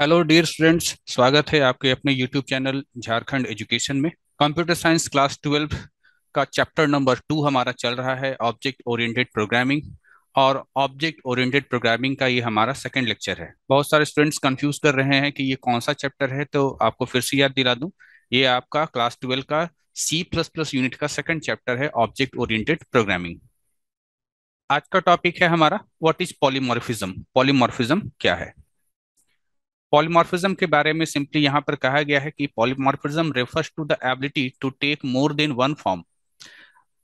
hello dear students स्वागत है आपके अपने यूट्यूब चैनल झारखंड एजुकेशन में कंप्यूटर साइंस क्लास ट्वेल्व का चैप्टर नंबर टू हमारा चल रहा है ऑब्जेक्ट ओरिएंटेड प्रोग्रामिंग और ऑब्जेक्ट ओरिएंटेड प्रोग्रामिंग का ये हमारा सेकंड लेक्चर है बहुत सारे स्टूडेंट्स कंफ्यूज कर रहे हैं कि ये कौन सा चैप्टर है तो आपको फिर से याद दिला दूँ ये आपका क्लास ट्वेल्व का सी प्लस प्लस यूनिट का सेकेंड चैप्टर है ऑब्जेक्ट ओरिएंटेड प्रोग्रामिंग आज का टॉपिक है हमारा व्हाट इज पॉलीमॉर्फिज्म पॉलीमॉर्फिज्म क्या है पॉलीमॉर्फिज्म के बारे में सिंपली यहां पर कहा गया है कि polymorphism refers to the ability to take more than one form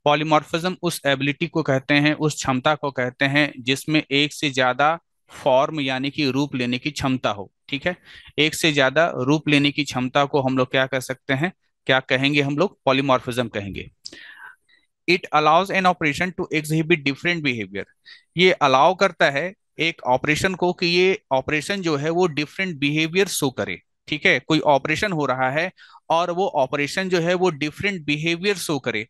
polymorphism उस एबिलिटी को कहते हैं उस क्षमता को कहते हैं जिसमें एक से ज्यादा फॉर्म यानी कि रूप लेने की क्षमता हो ठीक है एक से ज्यादा रूप लेने की क्षमता को हम लोग क्या कह सकते हैं क्या कहेंगे हम लोग पॉलीमॉर्फिज्म कहेंगे it allows an operation to exhibit different behaviour ये अलाउ करता है एक ऑपरेशन को कि ये ऑपरेशन जो है वो डिफरेंट बिहेवियर शो करे ठीक है कोई ऑपरेशन हो रहा है और वो ऑपरेशन जो है वो डिफरेंट बिहेवियर शो करे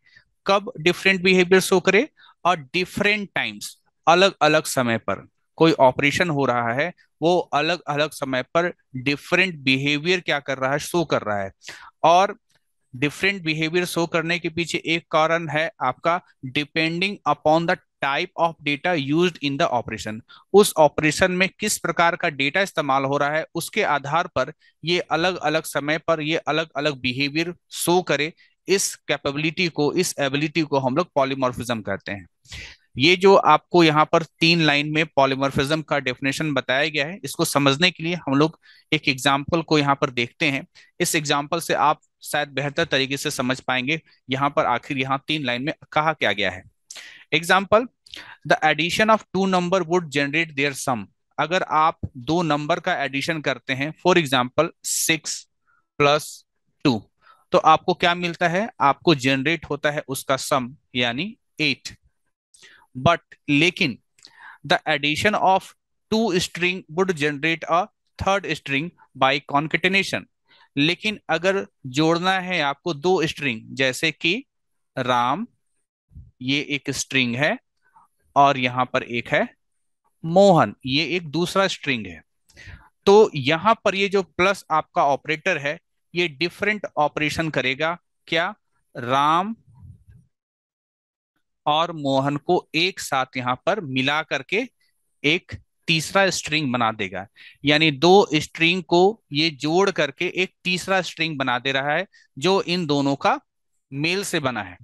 कब डिफरेंट बिहेवियर शो करे और डिफरेंट टाइम्स अलग अलग समय पर कोई ऑपरेशन हो रहा है वो अलग अलग समय पर डिफरेंट बिहेवियर क्या कर रहा है शो कर रहा है और डिफरेंट बिहेवियर शो करने के पीछे एक कारण है आपका depending upon the type of data used in the operation उस ऑपरेशन में किस प्रकार का डेटा इस्तेमाल हो रहा है उसके आधार पर ये अलग अलग समय पर ये अलग अलग बिहेवियर शो करे इस कैपेबिलिटी को इस एबिलिटी को हम लोग पॉलीमोर्फिज्म कहते हैं ये जो आपको यहाँ पर तीन लाइन में पॉलीमोर्फिज्म का डेफिनेशन बताया गया है इसको समझने के लिए हम लोग एक एग्जाम्पल को यहाँ पर देखते हैं इस एग्जाम्पल से आप शायद बेहतर तरीके से समझ पाएंगे यहाँ पर आखिर यहाँ तीन लाइन में कहा क्या गया है example the addition of two number would generate their sum अगर आप दो नंबर का एडिशन करते हैं for example six plus two तो आपको क्या मिलता है आपको जनरेट होता है उसका सम यानी एट बट लेकिन the addition of two string would generate a third string by concatenation लेकिन अगर जोड़ना है आपको दो स्ट्रिंग जैसे कि राम ये एक स्ट्रिंग है और यहां पर एक है मोहन ये एक दूसरा स्ट्रिंग है तो यहां पर ये जो प्लस आपका ऑपरेटर है ये डिफरेंट ऑपरेशन करेगा क्या राम और मोहन को एक साथ यहां पर मिला करके एक तीसरा स्ट्रिंग बना देगा यानी दो स्ट्रिंग को ये जोड़ करके एक तीसरा स्ट्रिंग बना दे रहा है जो इन दोनों का मेल से बना है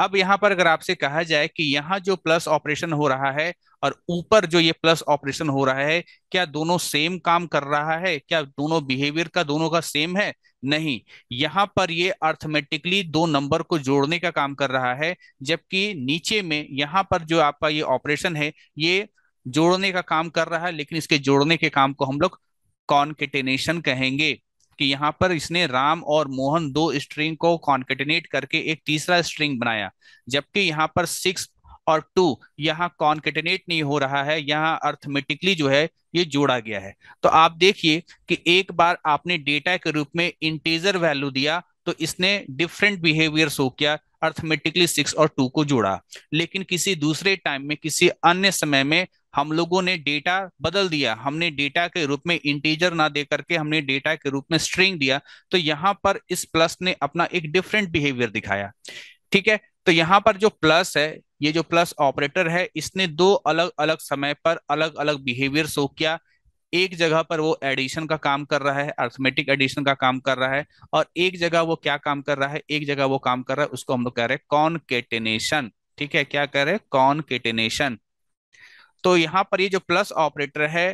अब यहां पर अगर आपसे कहा जाए कि यहां जो प्लस ऑपरेशन हो रहा है और ऊपर जो ये प्लस ऑपरेशन हो रहा है क्या दोनों सेम काम कर रहा है क्या दोनों बिहेवियर का दोनों का सेम है नहीं यहां पर ये अर्थमेटिकली दो नंबर को जोड़ने का काम कर रहा है जबकि नीचे में यहां पर जो आपका ये ऑपरेशन है ये जोड़ने का काम कर रहा है लेकिन इसके जोड़ने के काम को हम लोग कॉन्केटेनेशन कहेंगे कि यहाँ पर इसने राम और मोहन दो स्ट्रिंग को कॉन्केटिनेट करके एक तीसरा स्ट्रिंग बनाया जबकि यहाँ पर सिक्स और टू यहाँ कॉन्केटिनेट नहीं हो रहा है यहाँ अर्थमेटिकली जो है ये जोड़ा गया है तो आप देखिए कि एक बार आपने डेटा के रूप में इंटीजर वैल्यू दिया तो इसने डिफरेंट बिहेवियर शो किया अर्थमेटिकली सिक्स और टू को जोड़ा लेकिन किसी दूसरे टाइम में किसी अन्य समय में हम लोगों ने डेटा बदल दिया हमने डेटा के रूप में इंटीजर ना दे करके हमने डेटा के रूप में स्ट्रिंग दिया तो यहाँ पर इस प्लस ने अपना एक डिफरेंट बिहेवियर दिखाया ठीक है तो यहाँ पर जो प्लस है ये जो प्लस ऑपरेटर है इसने दो अलग अलग समय पर अलग अलग बिहेवियर शो किया एक जगह पर वो एडिशन का काम कर रहा है अर्थमेटिक एडिशन का काम कर रहा है और एक जगह वो क्या काम कर रहा है एक जगह वो काम कर रहा है उसको हम लोग कह रहे हैं कॉनकेटेनेशन ठीक है क्या कह रहे हैं कॉनकेटेनेशन तो यहां पर ये जो प्लस ऑपरेटर है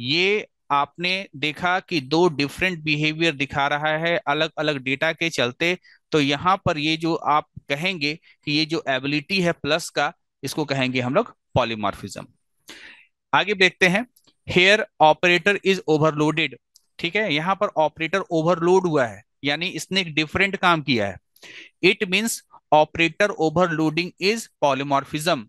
ये आपने देखा कि दो डिफरेंट बिहेवियर दिखा रहा है अलग अलग डेटा के चलते तो यहां पर ये जो आप कहेंगे कि ये जो एबिलिटी है प्लस का इसको कहेंगे हम लोग पॉलीमॉर्फिज्म आगे देखते हैं हेयर ऑपरेटर इज ओवरलोडेड ठीक है यहां पर ऑपरेटर ओवरलोड हुआ है यानी इसने एक डिफरेंट काम किया है it means operator overloading is polymorphism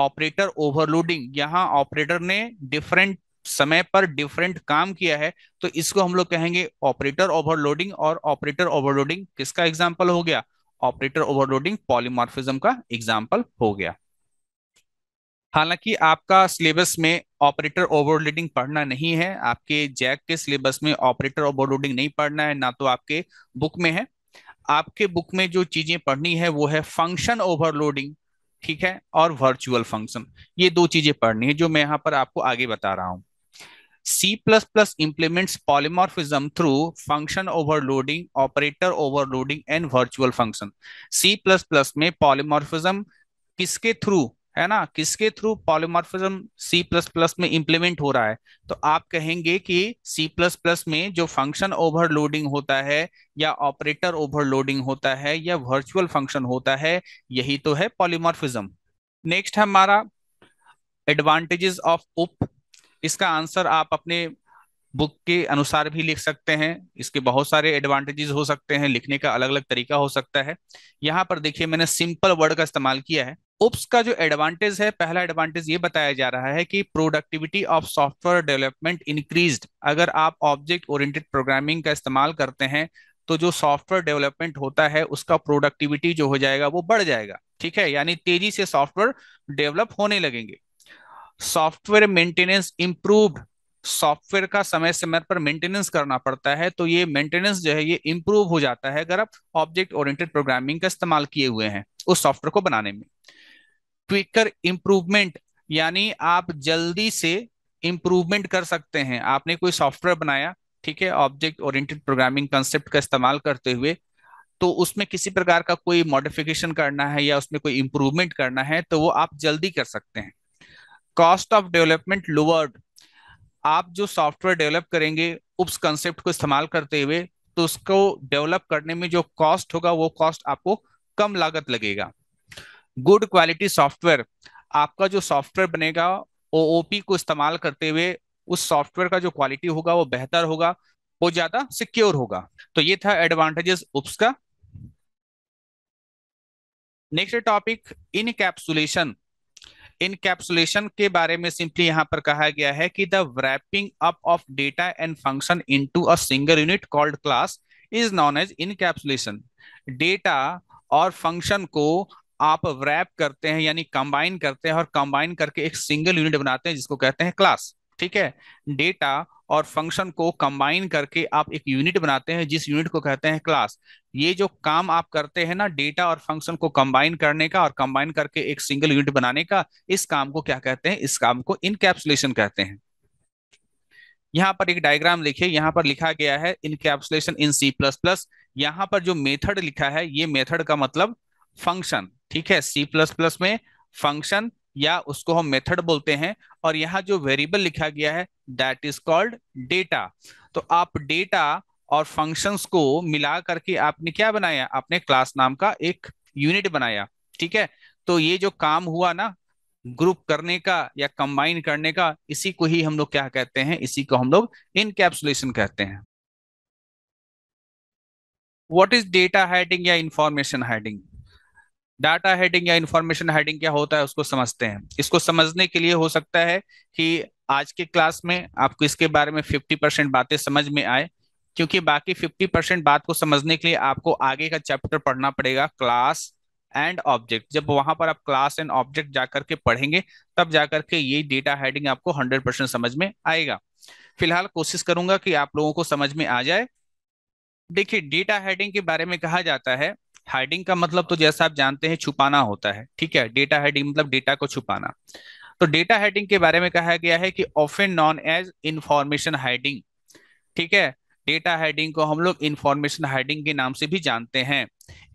operator overloading यहाँ ऑपरेटर ने डिफरेंट समय पर डिफरेंट काम किया है तो इसको हम लोग कहेंगे ऑपरेटर ओवरलोडिंग और ऑपरेटर ओवरलोडिंग किसका एग्जाम्पल हो गया ऑपरेटर ओवरलोडिंग पॉलीमॉर्फिज्म का एग्जाम्पल हो गया हालांकि आपका सिलेबस में ऑपरेटर ओवरलोडिंग पढ़ना नहीं है आपके जैक के सिलेबस में ऑपरेटर ओवरलोडिंग नहीं पढ़ना है ना तो आपके बुक में है आपके बुक में जो चीजें पढ़नी है वो है फंक्शन ओवरलोडिंग ठीक है और वर्चुअल फंक्शन ये दो चीजें पढ़नी है जो मैं यहां पर आपको आगे बता रहा हूं C++ plus plus implement polymorphism through function overloading operator overloading and virtual function C++ में पॉलिमोर्फिजम किसके थ्रू है ना किसके थ्रू पॉलीमॉर्फिज्म C++ में इंप्लीमेंट हो रहा है तो आप कहेंगे कि सी प्लस प्लस में जो फंक्शन ओवरलोडिंग होता है या ऑपरेटर ओवरलोडिंग होता है या वर्चुअल फंक्शन होता है यही तो है पॉलीमॉर्फिज्म नेक्स्ट हमारा एडवांटेजेस ऑफ उप इसका आंसर आप अपने बुक के अनुसार भी लिख सकते हैं इसके बहुत सारे एडवांटेजेस हो सकते हैं लिखने का अलग अलग तरीका हो सकता है यहाँ पर देखिए मैंने सिंपल वर्ड का इस्तेमाल किया है उप्स का जो एडवांटेज है पहला एडवांटेज ये बताया जा रहा है कि productivity of software development increase अगर आप ऑब्जेक्ट ओरिएंटेड प्रोग्रामिंग का इस्तेमाल करते हैं तो जो सॉफ्टवेयर डेवलपमेंट होता है उसका प्रोडक्टिविटी जो हो जाएगा वो बढ़ जाएगा ठीक है यानी तेजी से सॉफ्टवेयर डेवलप होने लगेंगे सॉफ्टवेयर मेंटेनेंस इंप्रूव्ड सॉफ्टवेयर का समय समय पर मेंटेनेंस करना पड़ता है तो ये मेंटेनेंस जो है ये इंप्रूव हो जाता है अगर आप ऑब्जेक्ट ओरिएंटेड प्रोग्रामिंग का इस्तेमाल किए हुए हैं उस सॉफ्टवेयर को बनाने में क्विकर इंप्रूवमेंट यानी आप जल्दी से इंप्रूवमेंट कर सकते हैं आपने कोई सॉफ्टवेयर बनाया ठीक है ऑब्जेक्ट ओरिएंटेड प्रोग्रामिंग कंसेप्ट का इस्तेमाल करते हुए तो उसमें किसी प्रकार का कोई मॉडिफिकेशन करना है या उसमें कोई इंप्रूवमेंट करना है तो वो आप जल्दी कर सकते हैं कॉस्ट ऑफ डेवलपमेंट लोअर्ड आप जो सॉफ्टवेयर डेवलप करेंगे उस कंसेप्ट को इस्तेमाल करते हुए तो उसको डेवलप करने में जो कॉस्ट होगा वो कॉस्ट आपको कम लागत लगेगा गुड क्वालिटी सॉफ्टवेयर आपका जो सॉफ्टवेयर बनेगा ओओपी को इस्तेमाल करते हुए उस सॉफ्टवेयर का जो क्वालिटी होगा वो बेहतर होगा वो ज्यादा सिक्योर होगा तो ये था एडवांटेजेस उप्स का नेक्स्ट टॉपिक इनकैप्सुलेशन इनकैप्सुलेशन के बारे में सिंपली यहां पर कहा गया है कि the wrapping up of data and function into a single unit called class is known as encapsulation data और फंक्शन को आप रैप करते हैं यानी कंबाइन करते हैं और कंबाइन करके एक सिंगल यूनिट बनाते हैं जिसको कहते हैं क्लास ठीक है डेटा और फंक्शन को कंबाइन करके आप एक यूनिट बनाते हैं जिस यूनिट को कहते हैं क्लास ये जो काम आप करते हैं ना डेटा और फंक्शन को कंबाइन करने का और कंबाइन करके एक सिंगल यूनिट बनाने का इस काम को क्या कहते हैं इस काम को इनकैप्सुलेशन कहते हैं यहाँ पर एक डायग्राम देखिए यहाँ पर लिखा गया है encapsulation in C plus plus यहाँ पर जो मेथड लिखा है ये मेथड का मतलब फंक्शन ठीक है सी प्लस प्लस में फंक्शन या उसको हम मेथड बोलते हैं और यहाँ जो वेरिएबल लिखा गया है दैट इज कॉल्ड डेटा तो आप डेटा और फंक्शंस को मिला करके आपने क्या बनाया आपने क्लास नाम का एक यूनिट बनाया ठीक है तो ये जो काम हुआ ना ग्रुप करने का या कंबाइन करने का इसी को ही हम लोग क्या कहते हैं इसी को हम लोग इनकेप्सुलेशन कहते हैं वॉट इज डेटा हाइडिंग या इंफॉर्मेशन हाइडिंग डाटा हेडिंग या इंफॉर्मेशन हेडिंग क्या होता है उसको समझते हैं इसको समझने के लिए हो सकता है कि आज के क्लास में आपको इसके बारे में फिफ्टी परसेंट बातें समझ में आए क्योंकि बाकी फिफ्टी परसेंट बात को समझने के लिए आपको आगे का चैप्टर पढ़ना पड़ेगा क्लास एंड ऑब्जेक्ट जब वहां पर आप क्लास एंड ऑब्जेक्ट जाकर के पढ़ेंगे तब जाकर के ये डेटा हेडिंग आपको हंड्रेड परसेंट समझ में आएगा फिलहाल कोशिश करूंगा कि आप लोगों को समझ में आ जाए देखिए डेटा हेडिंग के बारे में कहा जाता है हाइडिंग का मतलब तो जैसा आप जानते हैं छुपाना होता है ठीक है डेटा हाइडिंग मतलब डेटा को छुपाना तो डेटा हाइडिंग के बारे में कहा गया है कि often known as information hiding ठीक है डेटा हाइडिंग को हम लोग इंफॉर्मेशन हाइडिंग के नाम से भी जानते हैं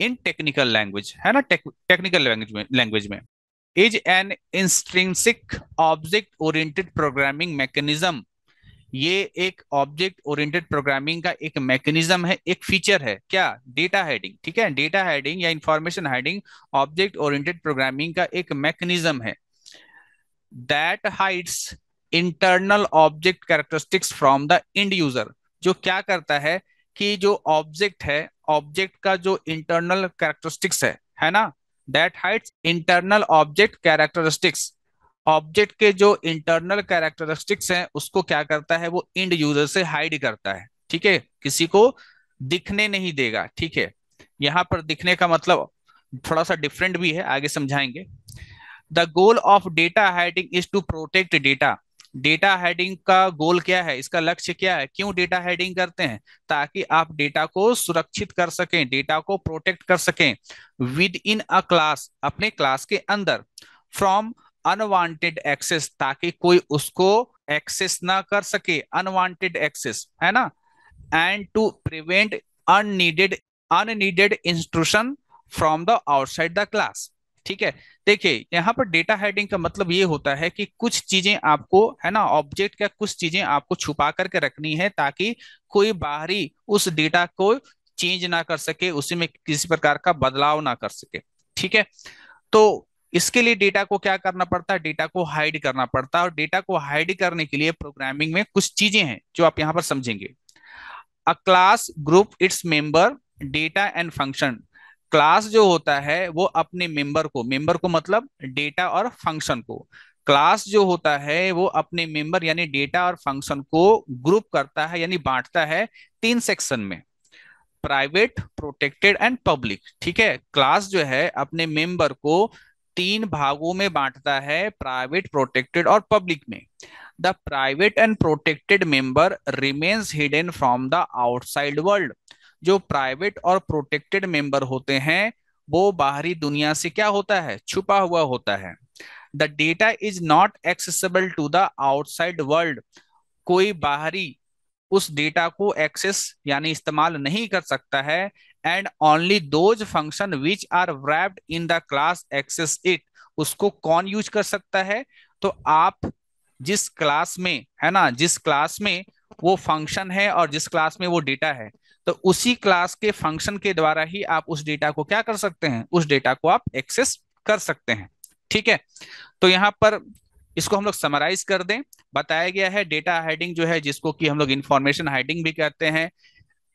इन टेक्निकल लैंग्वेज है ना टेक्निकल लैंग्वेज में लैंग्वेज में is an intrinsic object oriented programming mechanism ये एक ऑब्जेक्ट ओरिएंटेड प्रोग्रामिंग का एक मैकेनिज्म है एक फीचर है क्या डेटा हेडिंग ठीक है डेटा हेडिंग या information hiding object oriented programming का एक मैकेनिज्म है that hides internal object characteristics from the end user जो क्या करता है कि जो ऑब्जेक्ट है ऑब्जेक्ट का जो इंटरनल कैरेक्टरिस्टिक्स है है ना that hides internal object characteristics object के जो इंटरनल कैरेक्टरिस्टिक्स हैं उसको क्या करता है वो इंड यूजर से हाइड करता है ठीक है किसी को दिखने नहीं देगा ठीक है यहाँ पर दिखने का मतलब थोड़ा सा डिफरेंट भी है आगे समझाएंगे the goal of data hiding is to protect data data hiding का गोल क्या है इसका लक्ष्य क्या है क्यों डेटा हाइडिंग करते हैं ताकि आप डेटा को सुरक्षित कर सकें डेटा को प्रोटेक्ट कर सकें विद इन अ क्लास अपने क्लास के अंदर फ्रॉम अनवांटेड एक्सेस ताकि कोई उसको एक्सेस ना कर सके अनवांटेड एक्सेस है ना and to prevent unneeded unneeded intrusion from the outside the class ठीक है देखिए यहाँ पर डेटा हेडिंग का मतलब ये होता है कि कुछ चीजें आपको है ना ऑब्जेक्ट का कुछ चीजें आपको छुपा करके रखनी है ताकि कोई बाहरी उस डेटा को चेंज ना कर सके उसी में किसी प्रकार का बदलाव ना कर सके ठीक है तो इसके लिए डेटा को क्या करना पड़ता है डेटा को हाइड करना पड़ता है और डेटा को हाइड करने के लिए प्रोग्रामिंग में कुछ चीजें हैं जो आप यहां पर समझेंगे a class group its member data and function class जो होता है वो अपने मेंबर को मेंबर को मतलब डेटा और फंक्शन को क्लास जो होता है वो अपने मेंबर यानी डेटा और फंक्शन को ग्रुप करता है यानी बांटता है तीन सेक्शन में प्राइवेट प्रोटेक्टेड एंड पब्लिक ठीक है क्लास जो है अपने मेंबर को तीन भागों में बांटता है प्राइवेट प्रोटेक्टेड और पब्लिक में the private and protected member remains hidden from the outside world जो प्राइवेट और प्रोटेक्टेड मेंबर होते हैं वो बाहरी दुनिया से क्या होता है छुपा हुआ होता है the data is not accessible to the outside world कोई बाहरी उस डेटा को एक्सेस यानी इस्तेमाल नहीं कर सकता है and only those function which are wrapped in the class access it उसको कौन यूज कर सकता है तो आप जिस क्लास में है ना जिस क्लास में वो फंक्शन है और जिस क्लास में वो डेटा है तो उसी क्लास के फंक्शन के द्वारा ही आप उस डेटा को क्या कर सकते हैं उस डेटा को आप एक्सेस कर सकते हैं ठीक है तो यहाँ पर इसको हम लोग समराइज कर दें बताया गया है डेटा हाइडिंग जो है जिसको कि हम लोग इंफॉर्मेशन हाइडिंग भी कहते हैं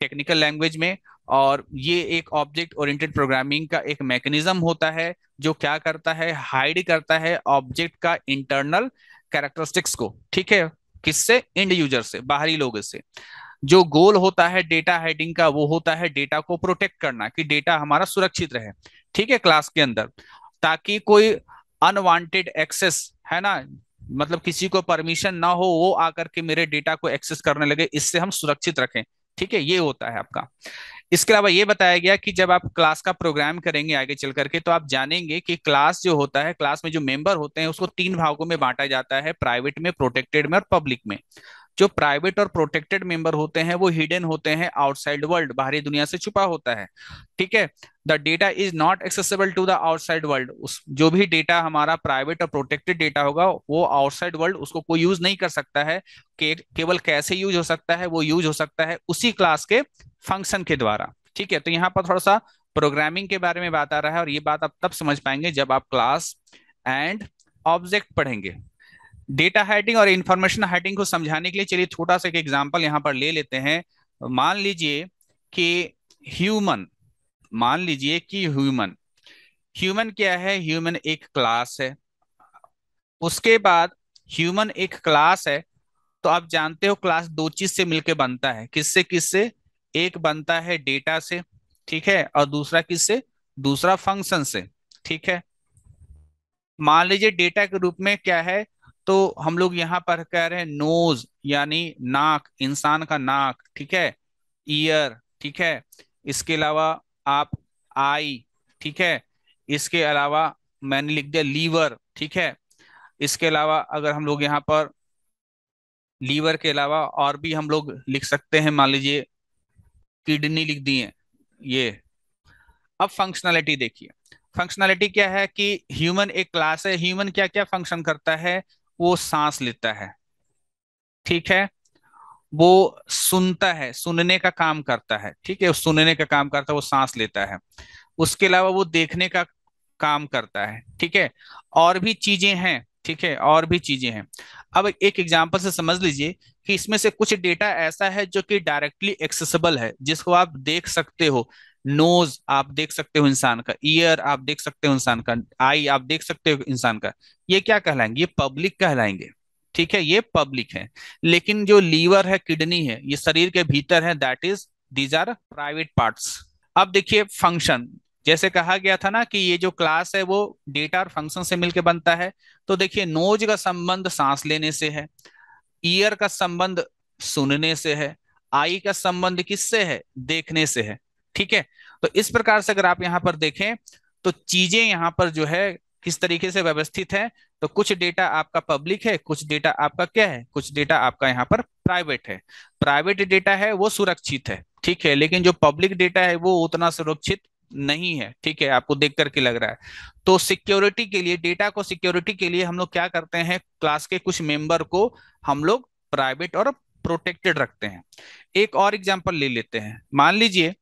टेक्निकल लैंग्वेज में और ये एक ऑब्जेक्ट ओरिएंटेड प्रोग्रामिंग का एक मैकेनिज्म होता है जो क्या करता है हाइड करता है ऑब्जेक्ट का इंटरनल कैरेक्टरिस्टिक्स को ठीक है किससे एंड यूजर से बाहरी लोग से जो गोल होता है डेटा हाइडिंग का वो होता है डेटा को प्रोटेक्ट करना कि डेटा हमारा सुरक्षित रहे ठीक है क्लास के अंदर ताकि कोई अनवांटेड एक्सेस है ना मतलब किसी को परमिशन ना हो वो आकर के मेरे डेटा को एक्सेस करने लगे इससे हम सुरक्षित रखें ठीक है ये होता है आपका इसके अलावा ये बताया गया कि जब आप क्लास का प्रोग्राम करेंगे आगे चल करके तो आप जानेंगे कि क्लास जो होता है क्लास में जो मेंबर होते हैं उसको तीन भागों में बांटा जाता है प्राइवेट में प्रोटेक्टेड में और पब्लिक में जो प्राइवेट और प्रोटेक्टेड मेंबर होते हैं वो हिडन होते हैं आउटसाइड वर्ल्ड बाहरी दुनिया से छुपा होता है ठीक है the data is not accessible to the outside world उस जो भी डेटा हमारा प्राइवेट और प्रोटेक्टेड डेटा होगा वो आउटसाइड वर्ल्ड उसको कोई यूज नहीं कर सकता है के, केवल कैसे यूज हो सकता है वो यूज हो सकता है उसी क्लास के फंक्शन के द्वारा ठीक है तो यहाँ पर थोड़ा सा प्रोग्रामिंग के बारे में बात आ रहा है और ये बात आप तब समझ पाएंगे जब आप क्लास एंड ऑब्जेक्ट पढ़ेंगे डेटा हाइटिंग और इंफॉर्मेशन हाइटिंग को समझाने के लिए चलिए छोटा सा एक एग्जाम्पल यहाँ पर ले लेते हैं मान लीजिए कि ह्यूमन मान लीजिए कि ह्यूमन ह्यूमन क्या है ह्यूमन एक क्लास है उसके बाद ह्यूमन एक क्लास है तो आप जानते हो क्लास दो चीज से मिलकर बनता है किससे किससे एक बनता है डेटा से ठीक है और दूसरा किससे दूसरा फंक्शन से ठीक है मान लीजिए डेटा के रूप में क्या है तो हम लोग यहाँ पर कह रहे हैं नोज यानी नाक इंसान का नाक ठीक है ईयर ठीक है इसके अलावा आप आई ठीक है इसके अलावा मैंने लिख दिया लीवर ठीक है इसके अलावा अगर हम लोग यहाँ पर लीवर के अलावा और भी हम लोग लिख सकते हैं मान लीजिए किडनी लिख दी है ये अब फंक्शनैलिटी देखिए फंक्शनैलिटी क्या है कि ह्यूमन एक क्लास है ह्यूमन क्या क्या फंक्शन करता है वो सांस लेता है ठीक है वो सुनता है सुनने का काम करता है ठीक है सुनने का काम करता है वो सांस लेता है उसके अलावा वो देखने का काम करता है ठीक है और भी चीजें हैं ठीक है और भी चीजें हैं अब एक एग्जाम्पल से समझ लीजिए कि इसमें से कुछ डेटा ऐसा है जो कि डायरेक्टली एक्सेसिबल है जिसको आप देख सकते हो नोज आप देख सकते हो इंसान का ईयर आप देख सकते हो इंसान का आई आप देख सकते हो इंसान का ये क्या कहलाएंगे ये पब्लिक कहलाएंगे ठीक है ये पब्लिक है लेकिन जो लीवर है किडनी है ये शरीर के भीतर है that is these are private parts अब देखिए फंक्शन जैसे कहा गया था ना कि ये जो क्लास है वो डेटा और फंक्शन से मिलकर बनता है तो देखिए नोज का संबंध सांस लेने से है ईयर का संबंध सुनने से है आई का संबंध किससे है देखने से है ठीक है तो इस प्रकार से अगर आप यहाँ पर देखें तो चीजें यहाँ पर जो है किस तरीके से व्यवस्थित है तो कुछ डेटा आपका पब्लिक है कुछ डेटा आपका क्या है कुछ डेटा आपका यहाँ पर प्राइवेट है प्राइवेट डेटा है वो सुरक्षित है ठीक है लेकिन जो पब्लिक डेटा है वो उतना सुरक्षित नहीं है ठीक है आपको देख करके लग रहा है तो सिक्योरिटी के लिए डेटा को सिक्योरिटी के लिए हम लोग क्या करते हैं क्लास के कुछ मेंबर को हम लोग प्राइवेट और प्रोटेक्टेड रखते हैं एक और एग्जाम्पल ले लेते हैं मान लीजिए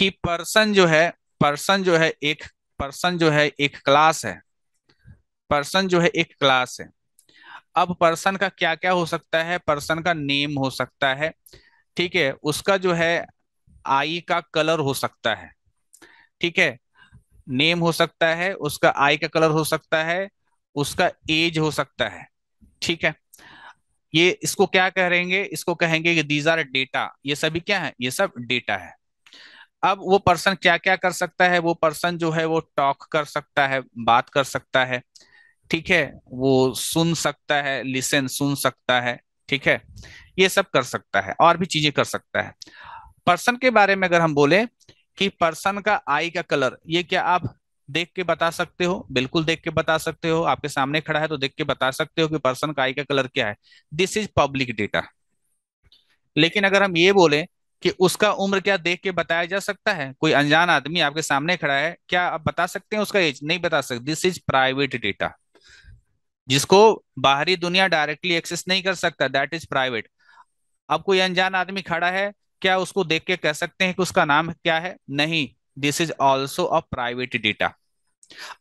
कि पर्सन जो है पर्सन जो है एक पर्सन जो है एक क्लास है पर्सन जो है एक क्लास है अब पर्सन का क्या क्या हो सकता है पर्सन का नेम हो सकता है ठीक है उसका जो है आई का कलर हो सकता है ठीक है नेम हो सकता है उसका आई का कलर हो सकता है उसका एज हो सकता है ठीक है ये इसको क्या कहेंगे इसको कहेंगे कि दीज आर डेटा ये सभी क्या है ये सब डेटा है अब वो पर्सन क्या क्या कर सकता है वो पर्सन जो है वो टॉक कर सकता है बात कर सकता है ठीक है वो सुन सकता है लिसन सुन सकता है ठीक है ये सब कर सकता है और भी चीजें कर सकता है पर्सन के बारे में अगर हम बोले कि पर्सन का आई का कलर ये क्या आप देख के बता सकते हो बिल्कुल देख के बता सकते हो आपके सामने खड़ा है तो देख के बता सकते हो कि पर्सन का आई का कलर क्या है दिस इज पब्लिक डेटा लेकिन अगर हम ये बोले कि उसका उम्र क्या देख के बताया जा सकता है कोई अनजान आदमी आपके सामने खड़ा है क्या आप बता सकते हैं उसका एज नहीं बता सकते दिस इज प्राइवेट डेटा जिसको बाहरी दुनिया डायरेक्टली एक्सेस नहीं कर सकता दैट इज प्राइवेट अब कोई अनजान आदमी खड़ा है क्या उसको देख के कह सकते हैं कि उसका नाम क्या है नहीं this is also a private data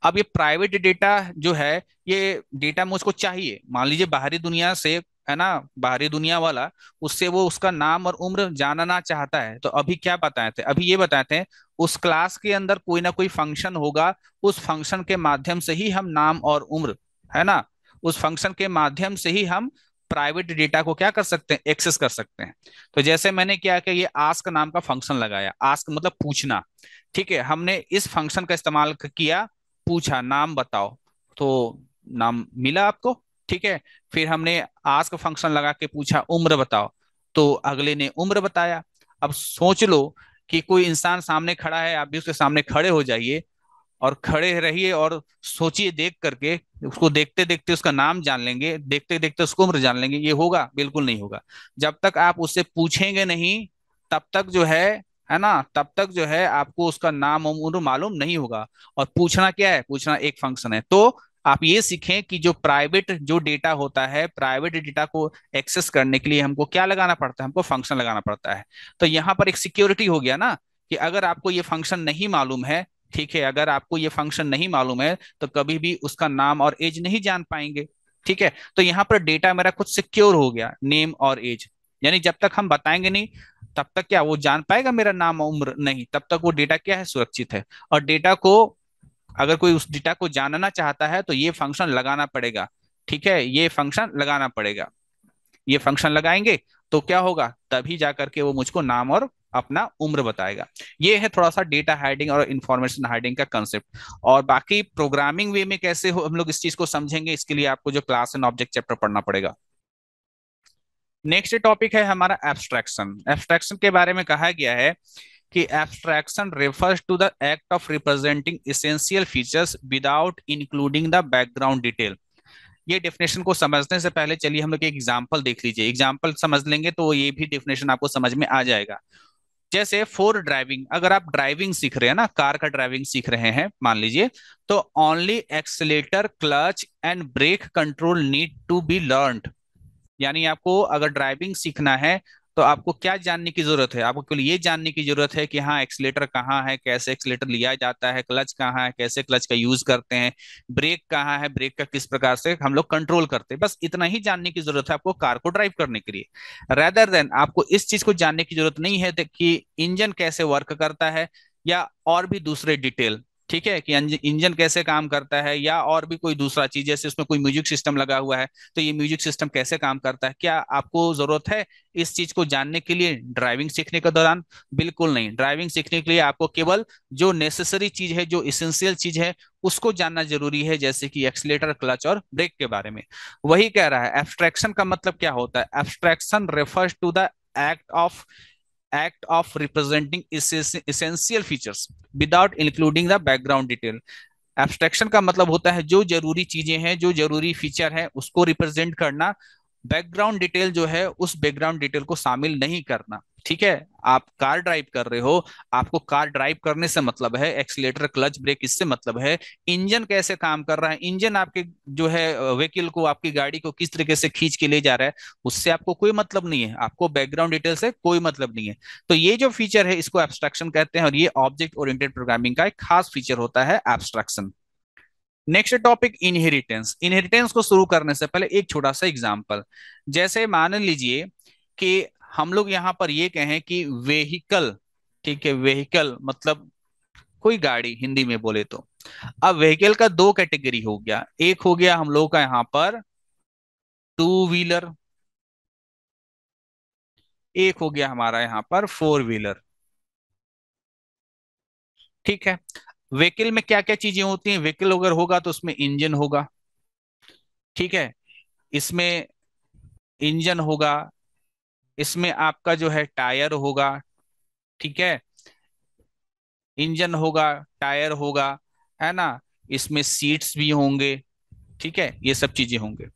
अब ये प्राइवेट डेटा जो है ये डेटा मुझको चाहिए मान लीजिए बाहरी दुनिया से है ना बाहरी दुनिया वाला उससे वो उसका नाम और उम्र जानना चाहता है तो अभी क्या बताए थे अभी ये बताए थे उस क्लास के अंदर कोई ना कोई फंक्शन होगा उस फंक्शन के माध्यम से ही हम नाम और उम्र है ना उस फंक्शन के माध्यम से ही हम प्राइवेट डेटा को क्या कर सकते हैं एक्सेस कर सकते हैं तो जैसे मैंने क्या किया ये आस्क नाम का फंक्शन लगाया आस्क मतलब पूछना ठीक है हमने इस फंक्शन का इस्तेमाल किया पूछा नाम बताओ तो नाम मिला आपको ठीक है फिर हमने आस्क फंक्शन लगा के पूछा उम्र बताओ तो अगले ने उम्र बताया अब सोच लो कि कोई इंसान सामने खड़ा है आप भी उसके सामने खड़े हो जाइए और खड़े रहिए और सोचिए देख करके उसको देखते देखते उसका नाम जान लेंगे देखते देखते उसको उम्र जान लेंगे ये होगा बिल्कुल नहीं होगा जब तक आप उससे पूछेंगे नहीं तब तक जो है है ना तब तक जो है आपको उसका नाम उम्र मालूम नहीं होगा और पूछना क्या है पूछना एक फंक्शन है तो आप ये सीखें कि जो प्राइवेट जो डेटा होता है प्राइवेट डेटा को एक्सेस करने के लिए हमको क्या लगाना पड़ता है हमको फंक्शन लगाना पड़ता है तो यहाँ पर एक सिक्योरिटी हो गया ना कि अगर आपको ये फंक्शन नहीं मालूम है ठीक है अगर आपको ये फंक्शन नहीं मालूम है तो कभी भी उसका नाम और एज नहीं जान पाएंगे ठीक है तो यहाँ पर डेटा मेरा कुछ सिक्योर हो गया नेम और एज यानी जब तक हम बताएंगे नहीं तब तक क्या वो जान पाएगा मेरा नाम उम्र नहीं तब तक वो डेटा क्या है सुरक्षित है और डेटा को अगर कोई उस डेटा को जानना चाहता है तो ये फंक्शन लगाना पड़ेगा ठीक है ये फंक्शन लगाना पड़ेगा ये फंक्शन लगाएंगे तो क्या होगा तभी जा करके वो मुझको नाम और अपना उम्र बताएगा ये है थोड़ा सा डेटा हाइडिंग और इंफॉर्मेशन हाइडिंग का कंसेप्ट और बाकी प्रोग्रामिंग वे में कैसे हो हम लोग इस चीज को समझेंगे इसके लिए आपको जो क्लास एंड ऑब्जेक्ट चैप्टर पढ़ना पड़ेगा नेक्स्ट टॉपिक है हमारा एब्स्ट्रैक्शन एब्स्ट्रैक्शन के बारे में कहा गया है कि abstraction refers to the act of representing essential features without including the background detail ये डेफिनेशन को समझने से पहले चलिए हम लोग एक एग्जाम्पल देख लीजिए एग्जाम्पल समझ लेंगे तो ये भी डेफिनेशन आपको समझ में आ जाएगा जैसे फॉर ड्राइविंग अगर आप ड्राइविंग सीख रहे हैं ना कार का ड्राइविंग सीख रहे हैं मान लीजिए तो only accelerator clutch and brake control need to be learn यानी आपको अगर ड्राइविंग सीखना है तो आपको क्या जानने की जरूरत है आपको केवल ये जानने की जरूरत है कि हाँ एक्सलेटर कहाँ है कैसे एक्सलेटर लिया जाता है क्लच कहाँ है कैसे क्लच का यूज करते हैं ब्रेक कहाँ है ब्रेक का किस प्रकार से हम लोग कंट्रोल करते हैं बस इतना ही जानने की जरूरत है आपको कार को ड्राइव करने के लिए रेदर देन आपको इस चीज को जानने की जरूरत नहीं है कि इंजन कैसे वर्क करता है या और भी दूसरे डिटेल ठीक है कि इंजन कैसे काम करता है या और भी कोई दूसरा चीज जैसे उसमें कोई म्यूजिक सिस्टम लगा हुआ है तो ये म्यूजिक सिस्टम कैसे काम करता है क्या आपको जरूरत है इस चीज को जानने के लिए ड्राइविंग सीखने के दौरान बिल्कुल नहीं ड्राइविंग सीखने के लिए आपको केवल जो नेसेसरी चीज है जो इसेंशियल चीज है उसको जानना जरूरी है जैसे कि एक्सलेटर क्लच और ब्रेक के बारे में वही कह रहा है एब्स्ट्रैक्शन का मतलब क्या होता है abstraction refers to the act of act of representing essential features without including the background detail abstraction का मतलब होता है जो जरूरी चीजें हैं जो जरूरी फीचर है उसको रिप्रेजेंट करना बैकग्राउंड डिटेल जो है उस बैकग्राउंड डिटेल को शामिल नहीं करना ठीक है आप कार ड्राइव कर रहे हो आपको कार ड्राइव करने से मतलब है एक्सीटर क्लच ब्रेक इससे मतलब है इंजन कैसे काम कर रहा है इंजन आपके जो है व्हीकल को आपकी गाड़ी को किस तरीके से खींच के ले जा रहा है उससे आपको कोई मतलब नहीं है आपको बैकग्राउंड डिटेल से कोई मतलब नहीं है तो ये जो फीचर है इसको एब्स्ट्रक्शन कहते हैं और ये ऑब्जेक्ट ओरियंटेड प्रोग्रामिंग का एक खास फीचर होता है abstraction next topic inheritance inheritance को शुरू करने से पहले एक छोटा सा एग्जाम्पल जैसे मान लीजिए कि हम लोग यहाँ पर ये कहें कि वेहिकल ठीक है वेहिकल मतलब कोई गाड़ी हिंदी में बोले तो अब वेहीकल का दो कैटेगरी हो गया एक हो गया हम लोग का यहाँ पर टू व्हीलर एक हो गया हमारा यहाँ पर फोर व्हीलर ठीक है व्हीकल में क्या क्या चीजें होती हैं व्हीकल अगर होगा तो उसमें इंजन होगा ठीक है इसमें इंजन होगा इसमें आपका जो है टायर होगा ठीक है इंजन होगा टायर होगा है ना इसमें सीट्स भी होंगे ठीक है ये सब चीजें होंगे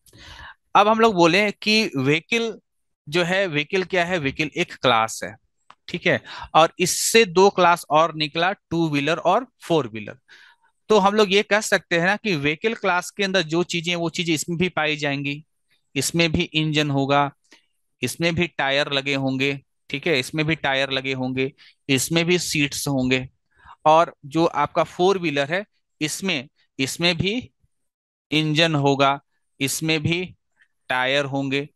अब हम लोग बोले कि व्हीकल जो है व्हीकल क्या है व्हीकल एक क्लास है ठीक है और इससे दो क्लास और निकला टू व्हीलर और फोर व्हीलर तो हम लोग ये कह सकते हैं ना कि व्हीकल क्लास के अंदर जो चीजें वो चीजें इसमें भी पाई जाएंगी इसमें भी इंजन होगा इसमें भी टायर लगे होंगे ठीक है इसमें भी टायर लगे होंगे इसमें भी सीट्स होंगे और जो आपका फोर व्हीलर है इसमें इसमें भी इंजन होगा इसमें भी टायर होंगे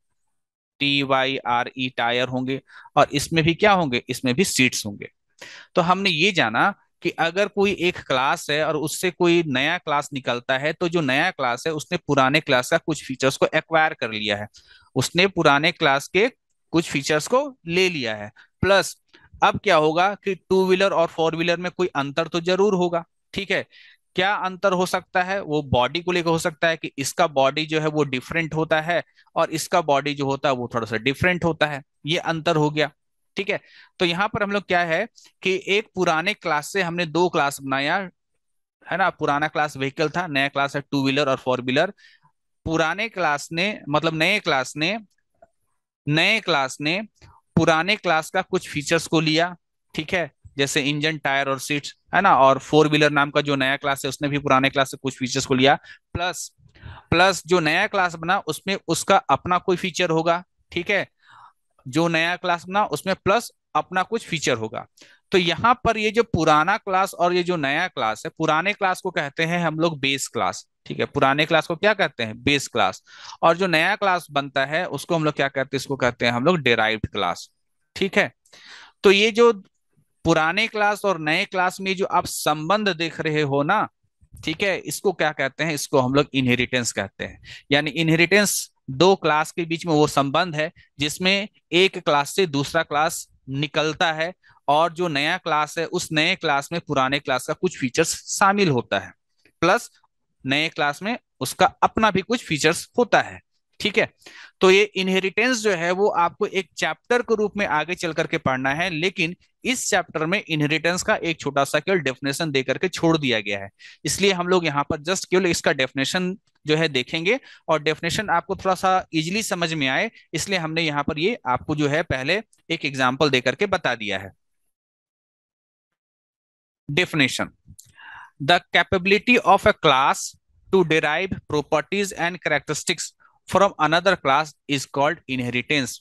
T Y R E tyre होंगे और इसमें भी क्या होंगे इसमें भी सीट्स होंगे तो हमने ये जाना कि अगर कोई एक क्लास है और उससे कोई नया क्लास निकलता है तो जो नया क्लास है उसने पुराने क्लास का कुछ फीचर्स को एक्वायर कर लिया है उसने पुराने क्लास के कुछ फीचर्स को ले लिया है प्लस अब क्या होगा कि टू व्हीलर और फोर व्हीलर में कोई अंतर तो जरूर होगा ठीक है क्या अंतर हो सकता है वो बॉडी को लेकर हो सकता है कि इसका बॉडी जो है वो डिफरेंट होता है और इसका बॉडी जो होता है वो थोड़ा सा डिफरेंट होता है ये अंतर हो गया ठीक है तो यहाँ पर हम लोग क्या है कि एक पुराने क्लास से हमने दो क्लास बनाया है ना पुराना क्लास व्हीकल था नया क्लास है टू व्हीलर और फोर व्हीलर पुराने क्लास ने मतलब नए क्लास ने नए क्लास ने पुराने क्लास का कुछ फीचर्स को लिया ठीक है जैसे इंजन टायर और सीट्स है ना और फोर व्हीलर नाम का जो नया क्लास है उसने भी पुराने क्लास से कुछ फीचर्स को लिया प्लस प्लस जो नया क्लास बना उसमें उसका अपना कोई फीचर होगा ठीक है जो नया क्लास बना उसमें प्लस अपना कुछ फीचर होगा तो यहाँ पर ये जो पुराना क्लास और ये जो नया क्लास है पुराने क्लास को कहते हैं हम लोग बेस क्लास ठीक है पुराने क्लास को क्या कहते हैं बेस क्लास और जो नया क्लास बनता है उसको हम लोग क्या कहते हैं इसको कहते हैं हम लोग डेराइव क्लास ठीक है तो ये जो पुराने क्लास और नए क्लास में जो आप संबंध देख रहे हो ना ठीक है इसको क्या कहते हैं इसको हम लोग इनहेरिटेंस कहते हैं यानी इनहेरिटेंस दो क्लास के बीच में वो संबंध है जिसमें एक क्लास से दूसरा क्लास निकलता है और जो नया क्लास है उस नए क्लास में पुराने क्लास का कुछ फीचर्स शामिल होता है प्लस नए क्लास में उसका अपना भी कुछ फीचर्स होता है ठीक है तो ये इनहेरिटेंस जो है वो आपको एक चैप्टर के रूप में आगे चल करके पढ़ना है लेकिन इस चैप्टर में इनहेरिटेंस का एक छोटा सा केवल डेफिनेशन दे करके छोड़ दिया गया है इसलिए हम लोग यहाँ पर जस्ट केवल इसका डेफिनेशन जो है देखेंगे और डेफिनेशन आपको थोड़ा सा इजिली समझ में आए इसलिए हमने यहाँ पर ये आपको जो है पहले एक एग्जाम्पल दे करके बता दिया है definition the capability of a class to derive properties and characteristics from another class is called inheritance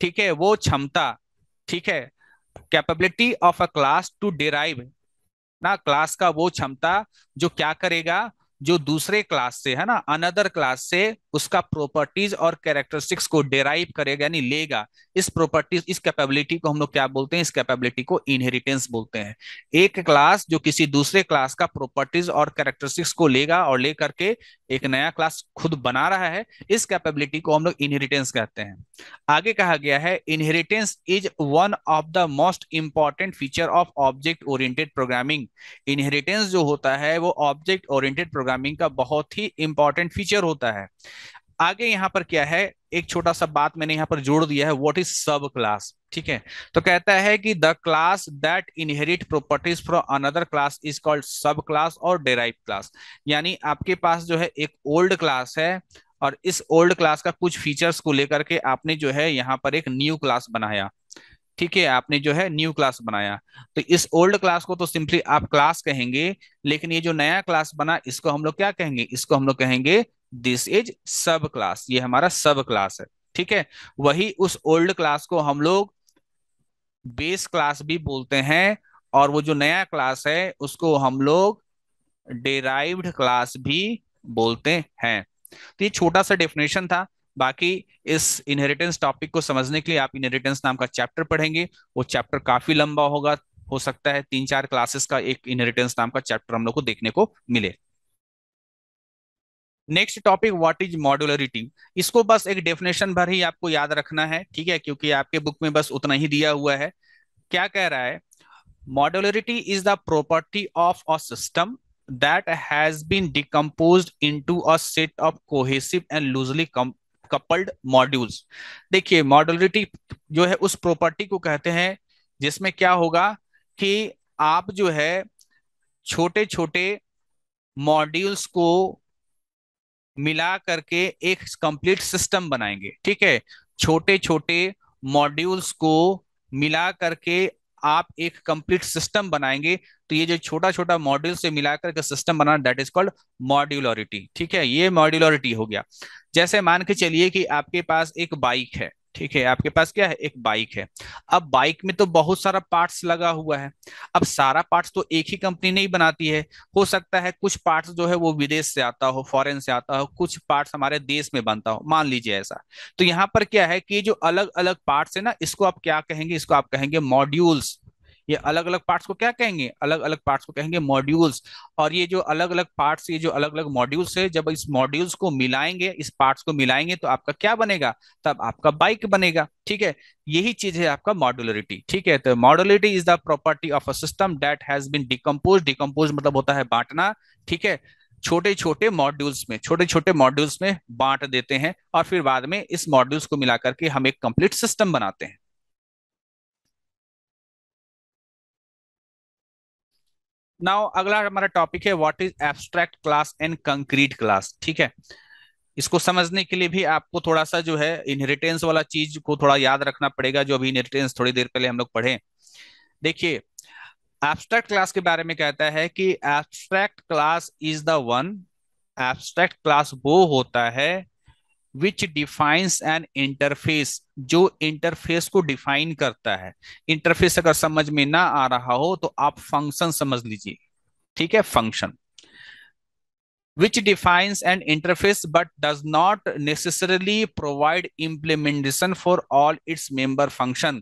ठीक है वो क्षमता ठीक है capability of a class to derive ना क्लास का वो क्षमता जो क्या करेगा जो दूसरे क्लास से है ना अनदर क्लास से उसका प्रॉपर्टीज और कैरेक्टरिस्टिक्स को डेराइव करेगा यानी लेगा इस प्रॉपर्टीज इस कैपेबिलिटी को हम लोग क्या बोलते हैं इस कैपेबिलिटी को इनहेरिटेंस बोलते हैं एक क्लास जो किसी दूसरे क्लास का प्रॉपर्टीज और कैरेक्टरिस्टिक्स को लेगा और ले करके एक नया क्लास खुद बना रहा है इस कैपेबिलिटी को हम लोग इनहेरिटेंस कहते हैं आगे कहा गया है inheritance is one of the most important feature of object oriented programming inheritance जो होता है वो ऑब्जेक्ट ओरिएंटेड प्रोग्राम प्रोग्रामिंग का बहुत ही इंपॉर्टेंट फीचर होता है आगे यहाँ पर क्या है एक छोटा सा बात मैंने यहाँ पर जोड़ दिया है व्हाट इज सब क्लास ठीक है तो कहता है कि the class that inherit properties from another class is called subclass और डेराइव क्लास यानी आपके पास जो है एक ओल्ड क्लास है और इस ओल्ड क्लास का कुछ फीचर्स को लेकर के आपने जो है यहाँ पर एक न्यू क्लास बनाया ठीक है आपने जो है न्यू क्लास बनाया तो इस ओल्ड क्लास को तो सिंपली आप क्लास कहेंगे लेकिन ये जो नया क्लास बना इसको हम लोग क्या कहेंगे इसको हम लोग कहेंगे दिस इज सब क्लास ये हमारा सब क्लास है ठीक है वही उस ओल्ड क्लास को हम लोग बेस क्लास भी बोलते हैं और वो जो नया क्लास है उसको हम लोग डेराइव्ड क्लास भी बोलते हैं तो ये छोटा सा डेफिनेशन था बाकी इस इनहेरिटेंस टॉपिक को समझने के लिए आप इनहेरिटेंस नाम का चैप्टर पढ़ेंगे वो चैप्टर काफी लंबा होगा हो सकता है तीन चार क्लासेस का एक इनहेरिटेंस नाम का चैप्टर हम लोग को देखने को मिले next topic what is modularity इसको बस एक डेफिनेशन भर ही आपको याद रखना है ठीक है क्योंकि आपके बुक में बस उतना ही दिया हुआ है क्या कह रहा है modularity is the property of a system that has been decompose into a set of cohesive and loosely coupled modules देखिए मॉड्यूलिटी जो है उस प्रॉपर्टी को कहते हैं जिसमें क्या होगा कि आप जो है छोटे छोटे मॉड्यूल्स को मिला करके एक कंप्लीट सिस्टम बनाएंगे ठीक है छोटे छोटे मॉड्यूल्स को मिला करके आप एक कंप्लीट सिस्टम बनाएंगे तो ये जो छोटा छोटा मॉड्यूल से मिलाकर के सिस्टम बनाना दैट इज कॉल्ड मॉड्यूलरिटी ठीक है ये मॉड्यूलरिटी हो गया जैसे मान के चलिए कि आपके पास एक बाइक है ठीक है आपके पास क्या है एक बाइक है अब बाइक में तो बहुत सारा पार्ट्स लगा हुआ है अब सारा पार्ट्स तो एक ही कंपनी नहीं बनाती है हो सकता है कुछ पार्ट्स जो है वो विदेश से आता हो फॉरेन से आता हो कुछ पार्ट्स हमारे देश में बनता हो मान लीजिए ऐसा तो यहाँ पर क्या है कि जो अलग अलग पार्ट्स है ना इसको आप क्या कहेंगे इसको आप कहेंगे मॉड्यूल्स ये अलग अलग पार्ट्स को क्या कहेंगे अलग अलग पार्ट्स को कहेंगे मॉड्यूल्स और ये जो अलग अलग पार्ट्स ये जो अलग अलग मॉड्यूल्स है जब इस मॉड्यूल्स को मिलाएंगे इस पार्ट्स को मिलाएंगे तो आपका क्या बनेगा तब आपका बाइक बनेगा ठीक है यही चीज है आपका मॉड्युलरिटी ठीक है तो modularity is the property of a system that has been decompose decompose मतलब होता है बांटना ठीक है छोटे छोटे मॉड्यूल्स में छोटे छोटे मॉड्यूल्स में बांट देते हैं और फिर बाद में इस मॉड्यूल्स को मिलाकर के हम एक कंप्लीट सिस्टम बनाते हैं नाउ अगला हमारा टॉपिक है what is abstract class and concrete class ठीक है इसको समझने के लिए भी आपको थोड़ा सा जो है इनहेरिटेंस वाला चीज को थोड़ा याद रखना पड़ेगा जो अभी इनहेरिटेंस थोड़ी देर पहले हम लोग पढ़े देखिए एब्स्ट्रैक्ट क्लास के बारे में कहता है कि abstract class is the one abstract class वो होता है विच डिफाइंस एन इंटरफेस जो इंटरफेस को डिफाइन करता है इंटरफेस अगर समझ में ना आ रहा हो तो आप फंक्शन समझ लीजिए ठीक है function which defines an interface but does not necessarily provide implementation for all its member function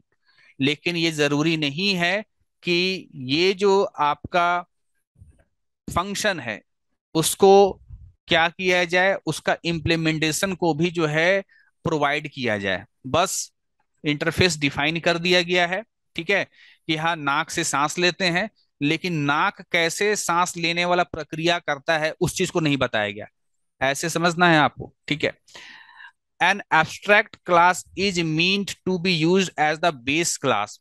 लेकिन ये जरूरी नहीं है कि ये जो आपका फंक्शन है उसको क्या किया जाए उसका इम्प्लीमेंटेशन को भी जो है प्रोवाइड किया जाए बस इंटरफेस डिफाइन कर दिया गया है ठीक है कि हाँ नाक से सांस लेते हैं लेकिन नाक कैसे सांस लेने वाला प्रक्रिया करता है उस चीज को नहीं बताया गया ऐसे समझना है आपको ठीक है an abstract class is meant to be used as the base class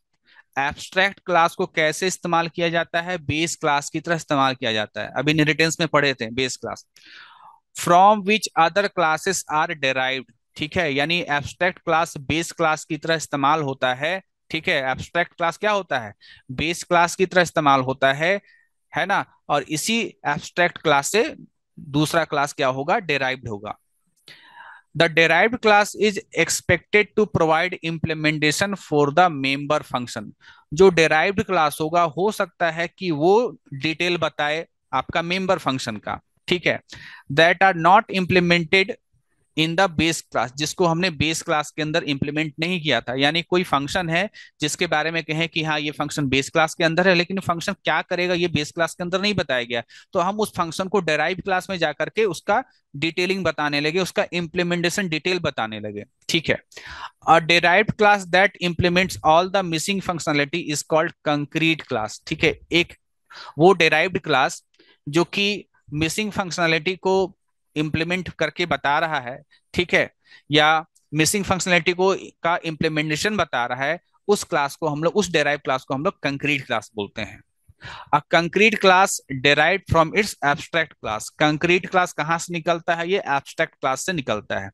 abstract class को कैसे इस्तेमाल किया जाता है बेस क्लास की तरह इस्तेमाल किया जाता है अभी निरिटेंस में पढ़े थे base class from which other classes are derive ठीक है यानी एब्स्ट्रैक्ट क्लास बेस क्लास की तरह इस्तेमाल होता है ठीक है एब्स्ट्रैक्ट क्लास क्या होता है बेस क्लास की तरह इस्तेमाल होता है है ना और इसी एब्स्ट्रैक्ट क्लास से दूसरा क्लास क्या होगा डेराइव्ड होगा the derived class is expected to provide implementation for the member function जो डेराइव्ड क्लास होगा हो सकता है कि वो डिटेल बताए आपका मेंबर फंक्शन का ठीक है that are not implemented in the base class जिसको हमने बेस क्लास के अंदर इंप्लीमेंट नहीं किया था यानी कोई फंक्शन है जिसके बारे में कहें कि हाँ ये फंक्शन बेस क्लास के अंदर है लेकिन फंक्शन क्या करेगा ये बेस क्लास के अंदर नहीं बताया गया तो हम उस फंक्शन को डेराइव क्लास में जाकर के उसका डिटेलिंग बताने लगे उसका इम्प्लीमेंटेशन डिटेल बताने लगे ठीक है और derive class that implements all the missing functionality is called concrete class ठीक है एक वो डेराइव्ड क्लास जो कि मिसिंग फंक्शनैलिटी को इम्प्लीमेंट करके बता रहा है ठीक है या मिसिंग फंक्शनैलिटी को का इम्प्लीमेंटेशन बता रहा है उस क्लास को हम लोग उस डेराइव क्लास को हम लोग कंक्रीट क्लास बोलते हैं a concrete class derive from its abstract class concrete class कहां से निकलता है ये एब्स्ट्रैक्ट क्लास से निकलता है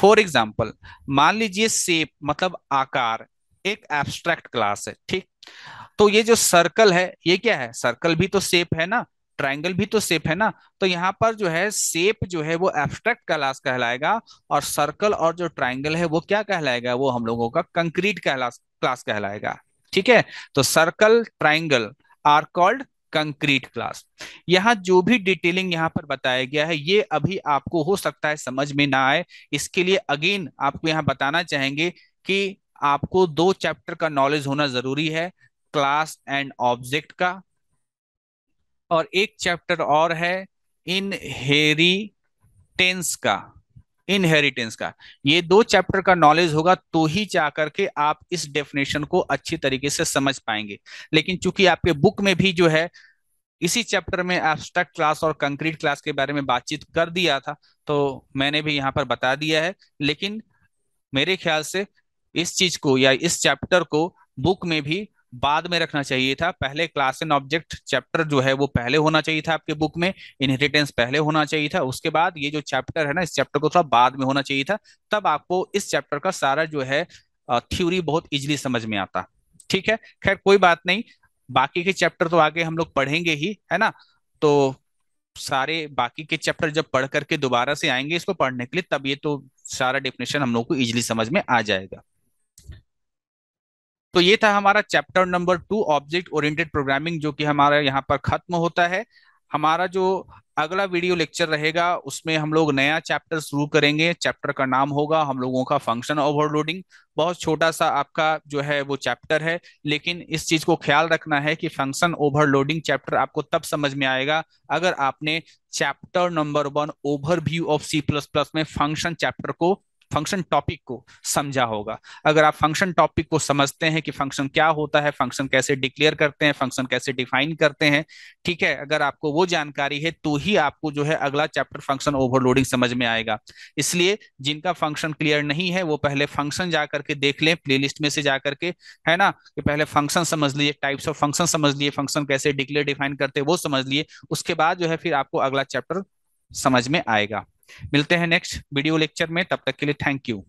फॉर एग्जाम्पल मान लीजिए सेप मतलब आकार एक एब्स्ट्रैक्ट क्लास है ठीक तो ये जो सर्कल है ये क्या है सर्कल भी तो सेप है ना ट्राइंगल भी तो सेप है ना तो यहाँ पर जो है सेप जो है वो एब्स्ट्रैक्ट क्लास कहलाएगा और सर्कल और जो ट्राइंगल है वो क्या कहलाएगा वो हम लोगों का कंक्रीट कैलाश क्लास कहलाएगा ठीक है तो circle triangle are called concrete class यहाँ जो भी डिटेलिंग यहाँ पर बताया गया है ये अभी आपको हो सकता है समझ में ना आए इसके लिए अगेन आपको यहाँ बताना चाहेंगे कि आपको दो चैप्टर का नॉलेज होना जरूरी है क्लास एंड ऑब्जेक्ट का और एक चैप्टर और है इनहेरिटेंस का इनहेरिटेंस का ये दो चैप्टर का नॉलेज होगा तो ही जा करके आप इस डेफिनेशन को अच्छी तरीके से समझ पाएंगे लेकिन चूंकि आपके बुक में भी जो है इसी चैप्टर में एब्स्ट्रैक्ट क्लास और कंक्रीट क्लास के बारे में बातचीत कर दिया था तो मैंने भी यहाँ पर बता दिया है लेकिन मेरे ख्याल से इस चीज को या इस चैप्टर को बुक में भी बाद में रखना चाहिए था पहले क्लास एंड ऑब्जेक्ट चैप्टर जो है वो पहले होना चाहिए था आपके बुक में इनहेरिटेंस पहले होना चाहिए था उसके बाद ये जो चैप्टर है ना इस चैप्टर को थोड़ा बाद में होना चाहिए था तब आपको इस चैप्टर का सारा जो है थ्योरी बहुत इजिली समझ में आता ठीक है खैर कोई बात नहीं बाकी के चैप्टर तो आगे हम लोग पढ़ेंगे ही है ना तो सारे बाकी के चैप्टर जब पढ़ करके दोबारा से आएंगे इसको पढ़ने के लिए तब ये तो सारा डेफिनेशन हम लोग को इजिली समझ में आ जाएगा तो ये था हमारा chapter number two object oriented programming जो कि हमारा यहाँ पर खत्म होता है हमारा जो अगला वीडियो लेक्चर रहेगा उसमें हम लोग नया चैप्टर शुरू करेंगे चैप्टर का नाम होगा हम लोगों का फंक्शन ओवरलोडिंग बहुत छोटा सा आपका जो है वो चैप्टर है लेकिन इस चीज को ख्याल रखना है कि फंक्शन ओवरलोडिंग चैप्टर आपको तब समझ में आएगा अगर आपने chapter number one overview of C plus plus में फंक्शन चैप्टर को फंक्शन टॉपिक को समझा होगा अगर आप फंक्शन टॉपिक को समझते हैं कि फंक्शन क्या होता है फंक्शन कैसे डिक्लेयर करते हैं फंक्शन कैसे डिफाइन करते हैं ठीक है अगर आपको वो जानकारी है तो ही आपको जो है अगला चैप्टर फंक्शन ओवरलोडिंग समझ में आएगा इसलिए जिनका फंक्शन क्लियर नहीं है वो पहले फंक्शन जा करके देख लें प्ले में से जा करके है ना कि पहले फंक्शन समझ लीजिए टाइप्स ऑफ फंक्शन समझ लिए फंक्शन कैसे डिक्लेयर डिफाइन करते हैं वो समझ लिए उसके बाद जो है फिर आपको अगला चैप्टर समझ में आएगा मिलते हैं नेक्स्ट वीडियो लेक्चर में तब तक के लिए थैंक यू